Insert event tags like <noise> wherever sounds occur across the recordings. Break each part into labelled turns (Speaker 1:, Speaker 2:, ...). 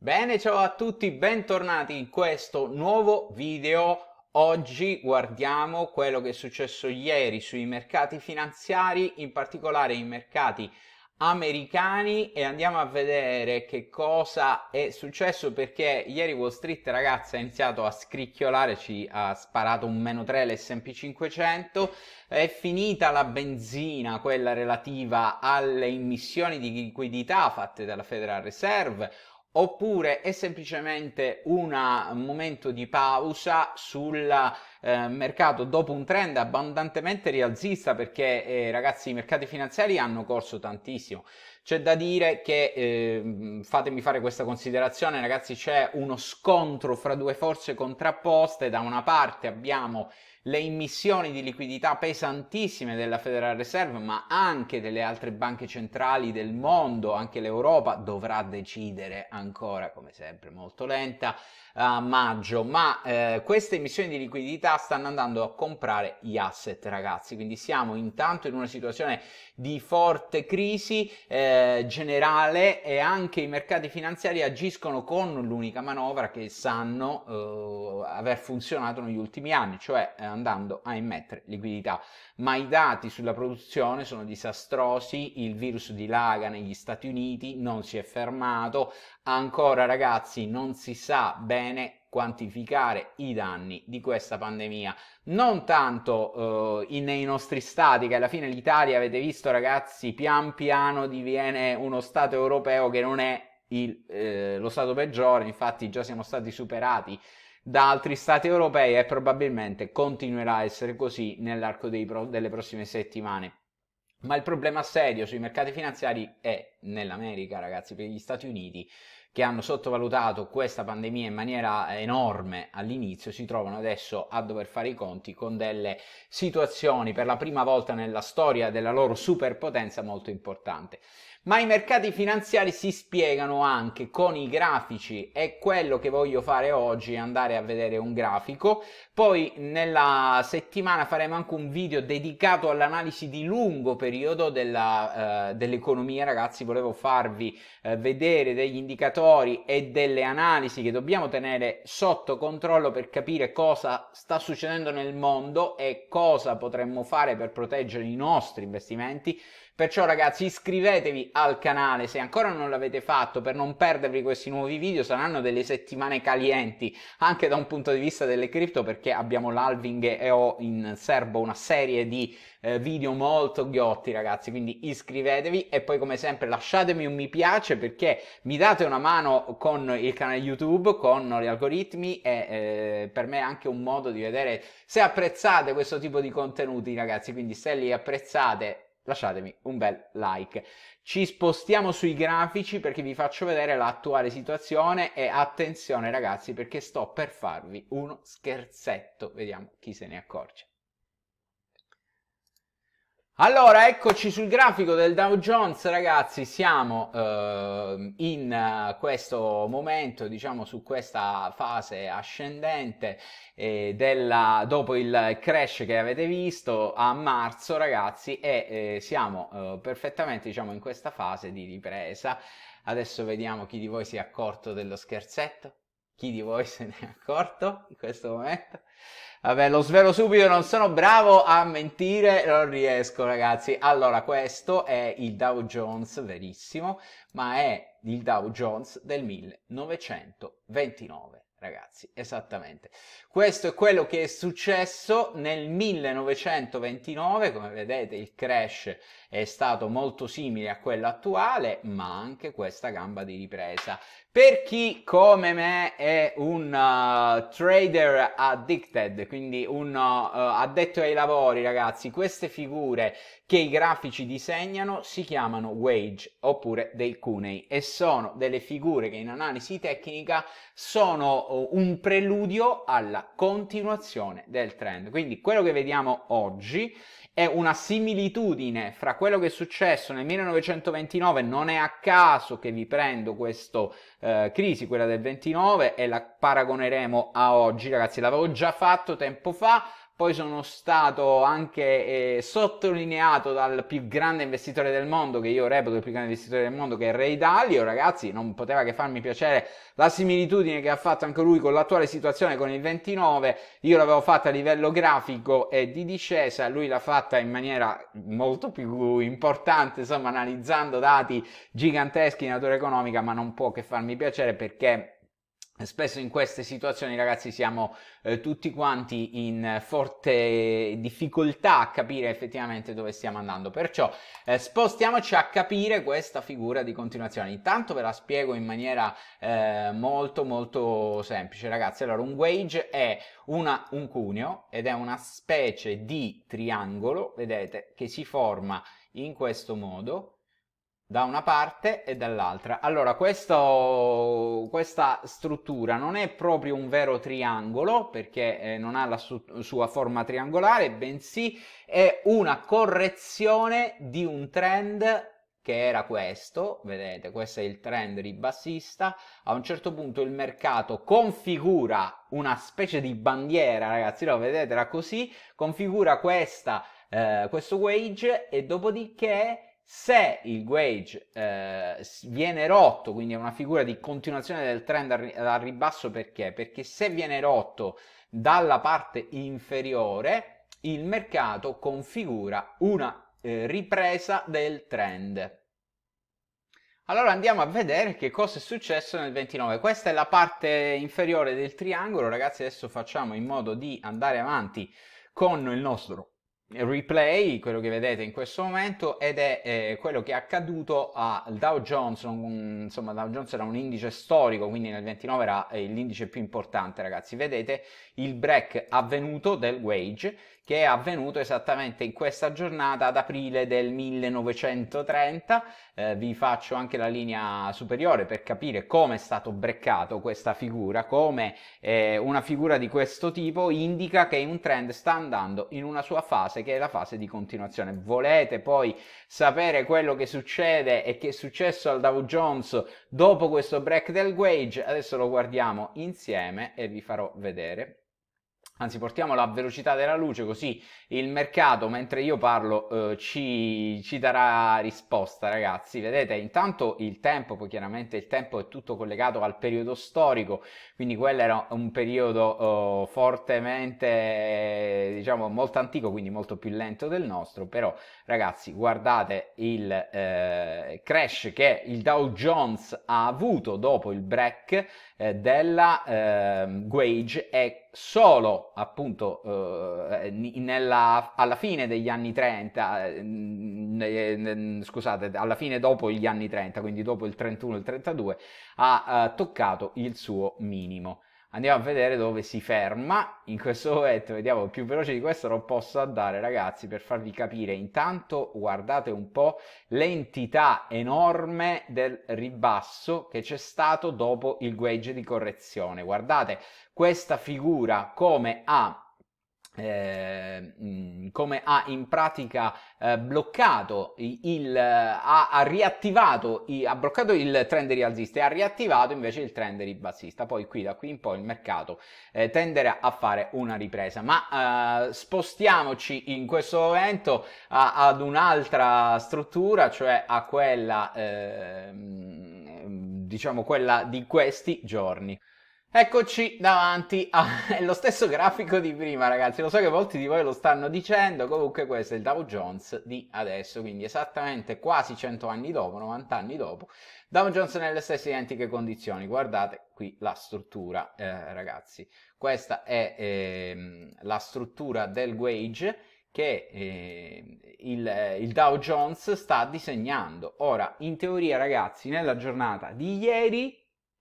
Speaker 1: Bene, ciao a tutti, bentornati in questo nuovo video. Oggi guardiamo quello che è successo ieri sui mercati finanziari, in particolare i mercati americani e andiamo a vedere che cosa è successo perché ieri Wall Street ragazzi ha iniziato a scricchiolare, ci ha sparato un meno 3 l'S&P 500, è finita la benzina quella relativa alle emissioni di liquidità fatte dalla Federal Reserve, oppure è semplicemente una, un momento di pausa sul eh, mercato dopo un trend abbondantemente rialzista perché eh, ragazzi i mercati finanziari hanno corso tantissimo c'è da dire che, eh, fatemi fare questa considerazione, ragazzi, c'è uno scontro fra due forze contrapposte. Da una parte abbiamo le immissioni di liquidità pesantissime della Federal Reserve, ma anche delle altre banche centrali del mondo, anche l'Europa dovrà decidere ancora, come sempre molto lenta, a maggio, ma eh, queste emissioni di liquidità stanno andando a comprare gli asset, ragazzi, quindi siamo intanto in una situazione di forte crisi. Eh, eh, generale e anche i mercati finanziari agiscono con l'unica manovra che sanno eh, aver funzionato negli ultimi anni, cioè eh, andando a immettere liquidità. Ma i dati sulla produzione sono disastrosi, il virus dilaga negli Stati Uniti, non si è fermato, ancora ragazzi non si sa bene quantificare i danni di questa pandemia, non tanto eh, nei nostri stati, che alla fine l'Italia, avete visto ragazzi, pian piano diviene uno stato europeo che non è il, eh, lo stato peggiore, infatti già siamo stati superati da altri stati europei e probabilmente continuerà a essere così nell'arco pro- delle prossime settimane. Ma il problema serio sui mercati finanziari è nell'America, ragazzi, per gli Stati Uniti che hanno sottovalutato questa pandemia in maniera eh, enorme all'inizio si trovano adesso a dover fare i conti con delle situazioni per la prima volta nella storia della loro superpotenza molto importante ma i mercati finanziari si spiegano anche con i grafici è quello che voglio fare oggi andare a vedere un grafico poi nella settimana faremo anche un video dedicato all'analisi di lungo periodo della, eh, dell'economia ragazzi volevo farvi eh, vedere degli indicatori e delle analisi che dobbiamo tenere sotto controllo per capire cosa sta succedendo nel mondo e cosa potremmo fare per proteggere i nostri investimenti Perciò ragazzi iscrivetevi al canale se ancora non l'avete fatto per non perdervi questi nuovi video, saranno delle settimane calienti anche da un punto di vista delle cripto perché abbiamo l'alving e ho in serbo una serie di eh, video molto ghiotti ragazzi, quindi iscrivetevi e poi come sempre lasciatemi un mi piace perché mi date una mano con il canale YouTube, con gli algoritmi e eh, per me è anche un modo di vedere se apprezzate questo tipo di contenuti ragazzi, quindi se li apprezzate lasciatemi un bel like. Ci spostiamo sui grafici perché vi faccio vedere l'attuale situazione e attenzione ragazzi perché sto per farvi uno scherzetto, vediamo chi se ne accorge. Allora, eccoci sul grafico del Dow Jones, ragazzi, siamo eh, in eh, questo momento, diciamo su questa fase ascendente eh, della, dopo il crash che avete visto a marzo, ragazzi, e eh, siamo eh, perfettamente, diciamo, in questa fase di ripresa. Adesso vediamo chi di voi si è accorto dello scherzetto. Chi di voi se ne è accorto in questo momento? Vabbè, lo svelo subito, non sono bravo a mentire, non riesco ragazzi. Allora, questo è il Dow Jones, verissimo, ma è il Dow Jones del 1929 ragazzi, esattamente. Questo è quello che è successo nel 1929, come vedete il crash è stato molto simile a quello attuale, ma anche questa gamba di ripresa. Per chi come me è un uh, trader addicted, quindi un uh, uh addetto ai lavori, ragazzi, queste figure che i grafici disegnano si chiamano wage oppure dei cunei e sono delle figure che in analisi tecnica sono uh, un preludio alla continuazione del trend. Quindi quello che vediamo oggi è una similitudine fra quello che è successo nel 1929 non è a caso che vi prendo questa eh, crisi, quella del 29, e la paragoneremo a oggi, ragazzi. L'avevo già fatto tempo fa, poi sono stato anche eh, sottolineato dal più grande investitore del mondo, che io reputo il più grande investitore del mondo, che è Ray Dalio. Ragazzi, non poteva che farmi piacere la similitudine che ha fatto anche lui con l'attuale situazione con il 29. Io l'avevo fatta a livello grafico e di discesa, lui l'ha fatta in maniera molto più importante, insomma, analizzando dati giganteschi di natura economica, ma non può che farmi piacere perché Spesso in queste situazioni ragazzi siamo eh, tutti quanti in forte difficoltà a capire effettivamente dove stiamo andando, perciò eh, spostiamoci a capire questa figura di continuazione. Intanto ve la spiego in maniera eh, molto molto semplice ragazzi. Allora un wage è una, un cuneo ed è una specie di triangolo, vedete, che si forma in questo modo da una parte e dall'altra. Allora, questo, questa struttura non è proprio un vero triangolo perché eh, non ha la su sua forma triangolare, bensì è una correzione di un trend che era questo, vedete, questo è il trend ribassista, a un certo punto il mercato configura una specie di bandiera, ragazzi, lo vedete, era così, configura questa, eh, questo wage e dopodiché se il wage eh, viene rotto, quindi è una figura di continuazione del trend al ribasso, perché? Perché se viene rotto dalla parte inferiore, il mercato configura una eh, ripresa del trend. Allora andiamo a vedere che cosa è successo nel 29. Questa è la parte inferiore del triangolo, ragazzi, adesso facciamo in modo di andare avanti con il nostro replay, quello che vedete in questo momento, ed è eh, quello che è accaduto al Dow Jones, insomma Dow Jones era un indice storico, quindi nel 29 era eh, l'indice più importante ragazzi, vedete il break avvenuto del wage che è avvenuto esattamente in questa giornata ad aprile del 1930. Eh, vi faccio anche la linea superiore per capire come è stato breccato questa figura, come eh, una figura di questo tipo indica che un trend sta andando in una sua fase che è la fase di continuazione. Volete poi sapere quello che succede e che è successo al Dow Jones dopo questo break del wage? Adesso lo guardiamo insieme e vi farò vedere Anzi, portiamo la velocità della luce così il mercato, mentre io parlo, eh, ci, ci, darà risposta, ragazzi. Vedete, intanto il tempo, poi chiaramente il tempo è tutto collegato al periodo storico, quindi quello era un periodo eh, fortemente, diciamo, molto antico, quindi molto più lento del nostro, però ragazzi, guardate il eh, crash che il Dow Jones ha avuto dopo il break eh, della ehm, wage e solo appunto eh, eh nella, alla fine degli anni 30, eh, scusate, alla fine dopo gli anni 30, quindi dopo il 31 e il 32, ha eh, toccato il suo minimo. Andiamo a vedere dove si ferma. In questo momento vediamo più veloce di questo non posso andare ragazzi per farvi capire. Intanto guardate un po' l'entità enorme del ribasso che c'è stato dopo il wedge di correzione. Guardate questa figura come ha Ehm, mm, come ha in pratica eh, bloccato il, ha, ha riattivato, ha bloccato il trend rialzista e ha riattivato invece il trend ribassista. Poi qui da qui in poi il mercato eh, tenderà a fare una ripresa. Ma eh, spostiamoci in questo momento a, ad un'altra struttura, cioè a quella, ehm, diciamo quella di questi giorni. Eccoci davanti allo <laughs> stesso grafico di prima, ragazzi. Lo so che molti di voi lo stanno dicendo. Comunque, questo è il Dow Jones di adesso, quindi esattamente quasi 100 anni dopo, 90 anni dopo. Dow Jones nelle stesse identiche condizioni. Guardate qui la struttura, eh, ragazzi. Questa è eh, la struttura del wage che ehm, eh, il, il Dow Jones sta disegnando. Ora, in teoria, ragazzi, nella giornata di ieri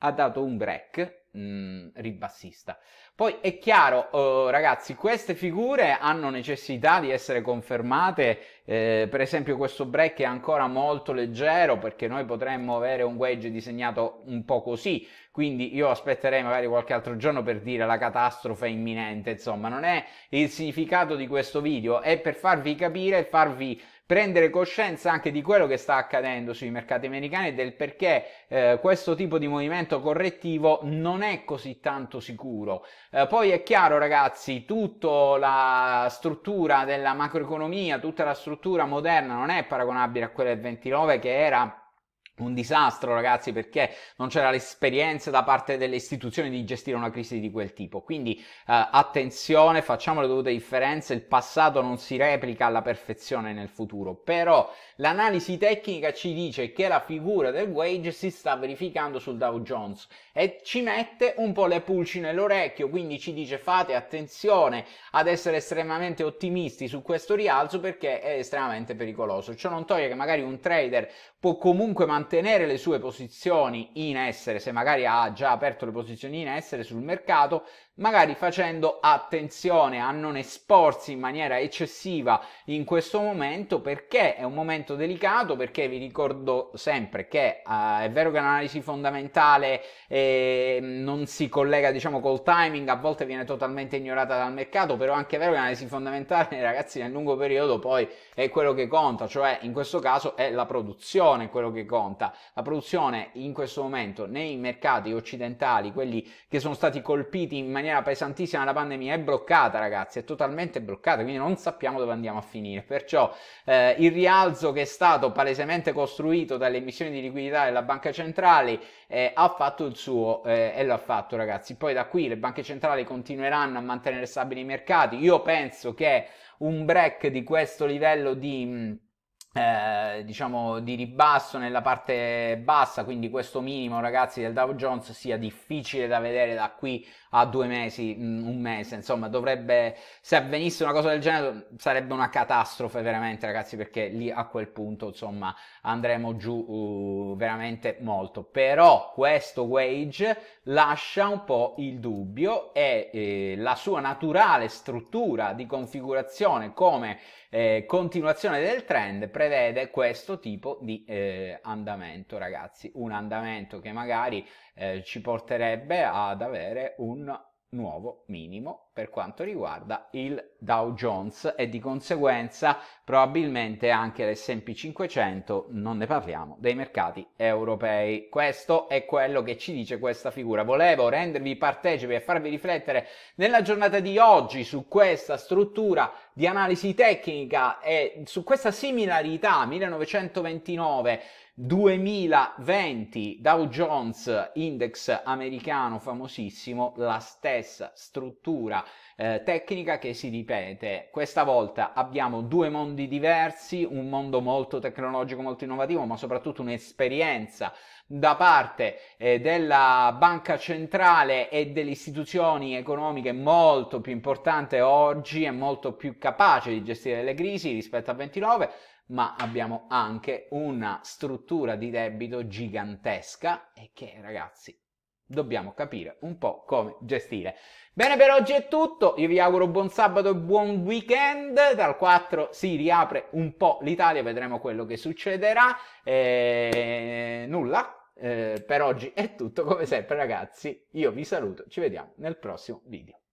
Speaker 1: ha dato un break mh, ribassista. Poi è chiaro, eh, ragazzi, queste figure hanno necessità di essere confermate, eh, per esempio questo break è ancora molto leggero perché noi potremmo avere un wedge disegnato un po' così, quindi io aspetterei magari qualche altro giorno per dire la catastrofe imminente, insomma, non è il significato di questo video, è per farvi capire, e farvi prendere coscienza anche di quello che sta accadendo sui mercati americani e del perché eh, questo tipo di movimento correttivo non è così tanto sicuro. Eh, poi è chiaro ragazzi, tutta la struttura della macroeconomia, tutta la struttura moderna non è paragonabile a quella del 29 che era un disastro ragazzi perché non c'era l'esperienza da parte delle istituzioni di gestire una crisi di quel tipo quindi eh, attenzione facciamo le dovute differenze il passato non si replica alla perfezione nel futuro però l'analisi tecnica ci dice che la figura del wage si sta verificando sul Dow Jones e ci mette un po' le pulci nell'orecchio quindi ci dice fate attenzione ad essere estremamente ottimisti su questo rialzo perché è estremamente pericoloso ciò non toglie che magari un trader può comunque mantenere mantenere le sue posizioni in essere, se magari ha già aperto le posizioni in essere sul mercato, magari facendo attenzione a non esporsi in maniera eccessiva in questo momento perché è un momento delicato, perché vi ricordo sempre che eh, è vero che l'analisi fondamentale eh, non si collega diciamo col timing, a volte viene totalmente ignorata dal mercato, però è anche vero che l'analisi fondamentale <laughs> ragazzi nel lungo periodo poi è quello che conta, cioè in questo caso è la produzione quello che conta, la produzione in questo momento nei mercati occidentali, quelli che sono stati colpiti in maniera maniera pesantissima la pandemia è bloccata, ragazzi, è totalmente bloccata, quindi non sappiamo dove andiamo a finire. Perciò eh, il rialzo che è stato palesemente costruito dalle emissioni di liquidità della banca centrale eh, ha fatto il suo eh, e l'ha fatto, ragazzi. Poi da qui le banche centrali continueranno a mantenere stabili i mercati. Io penso che un break di questo livello di eh, diciamo di ribasso nella parte bassa quindi questo minimo ragazzi del Dow Jones sia difficile da vedere da qui a due mesi mm, un mese insomma dovrebbe se avvenisse una cosa del genere sarebbe una catastrofe veramente ragazzi perché lì a quel punto insomma andremo giù uh, veramente molto però questo wage lascia un po' il dubbio e eh, la sua naturale struttura di configurazione come eh, continuazione del trend prevede questo tipo di eh, andamento, ragazzi. Un andamento che magari eh, ci porterebbe ad avere un nuovo minimo per quanto riguarda il Dow Jones e di conseguenza probabilmente anche l'S&P 500, non ne parliamo, dei mercati europei. Questo è quello che ci dice questa figura. Volevo rendervi partecipi e farvi riflettere nella giornata di oggi su questa struttura di analisi tecnica e su questa similarità 1929 2020 Dow Jones index americano famosissimo, la stessa struttura eh, tecnica che si ripete. Questa volta abbiamo due mondi diversi, un mondo molto tecnologico, molto innovativo, ma soprattutto un'esperienza da parte eh, della banca centrale e delle istituzioni economiche molto più importante oggi e molto più capace di gestire le crisi rispetto al 29 ma abbiamo anche una struttura di debito gigantesca e che ragazzi dobbiamo capire un po' come gestire. Bene, per oggi è tutto. Io vi auguro buon sabato e buon weekend. Dal 4 si riapre un po' l'Italia, vedremo quello che succederà. E... Eh, nulla. Eh, per oggi è tutto, come sempre ragazzi, io vi saluto, ci vediamo nel prossimo video.